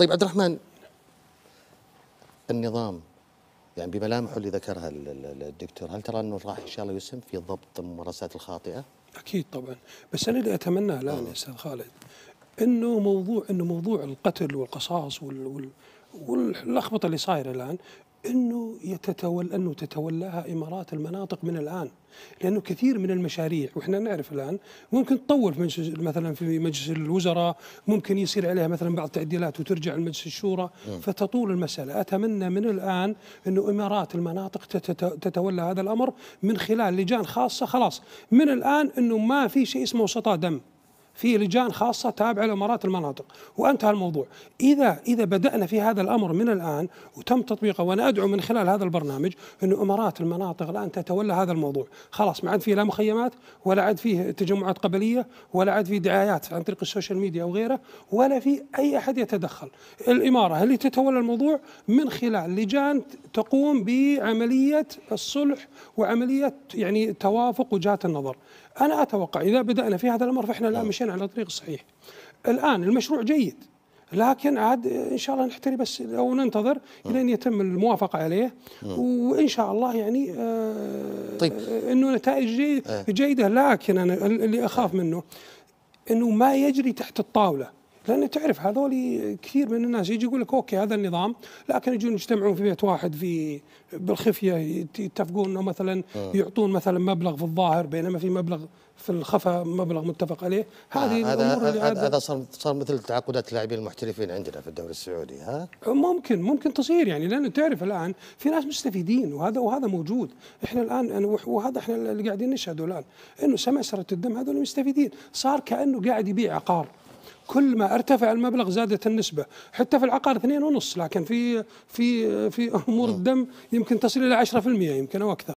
طيب عبد الرحمن النظام يعني بملامحه اللي ذكرها الدكتور هل ترى انه راح ان شاء الله يسهم في ضبط الممارسات الخاطئه؟ اكيد طبعا بس انا اللي اتمناه الان يا آه. استاذ خالد انه موضوع انه موضوع القتل والقصاص وال, وال واللخبطه اللي صايره الان انه يتتول انه تتولاها امارات المناطق من الان لانه كثير من المشاريع واحنا نعرف الان ممكن تطول في مثلا في مجلس الوزراء ممكن يصير عليها مثلا بعض التعديلات وترجع لمجلس الشورى نعم. فتطول المساله اتمنى من الان انه امارات المناطق تتولى هذا الامر من خلال لجان خاصه خلاص من الان انه ما في شيء اسمه وسطاء دم في لجان خاصه تابعه لامارات المناطق وانتهى الموضوع اذا اذا بدانا في هذا الامر من الان وتم تطبيقه وانا ادعو من خلال هذا البرنامج انه امارات المناطق الان تتولى هذا الموضوع خلاص ما عاد فيه لا مخيمات ولا عاد فيه تجمعات قبليه ولا عاد فيه دعايات عن طريق السوشيال ميديا او غيره ولا في اي احد يتدخل الاماره اللي تتولى الموضوع من خلال لجان تقوم بعمليه الصلح وعمليه يعني توافق وجهات النظر. انا اتوقع اذا بدانا في هذا الامر فاحنا الان نعم. مشينا على الطريق الصحيح. الان المشروع جيد لكن عاد ان شاء الله نحتري بس او ننتظر نعم. الى ان يتم الموافقه عليه نعم. وان شاء الله يعني آه طيب انه نتائج آه. جيده لكن انا اللي اخاف منه انه ما يجري تحت الطاوله لان تعرف هذول كثير من الناس يجي يقول لك اوكي هذا النظام لكن يجون يجتمعون في بيت واحد في بالخفيه يتفقون انه مثلا آه. يعطون مثلا مبلغ في الظاهر بينما في مبلغ في الخفا مبلغ متفق عليه آه، هذه آه هذا هذا صار صار مثل تعاقدات اللاعبين المحترفين عندنا في الدوري السعودي ها ممكن ممكن تصير يعني لانه تعرف الان في ناس مستفيدين وهذا وهذا موجود احنا الان وهذا احنا اللي قاعدين نشهده الان انه سمسره الدم هذول مستفيدين صار كانه قاعد يبيع عقار كل ما ارتفع المبلغ زادت النسبه حتى في العقار اثنين لكن في في في امور آه. الدم يمكن تصل الى 10% يمكن او اكثر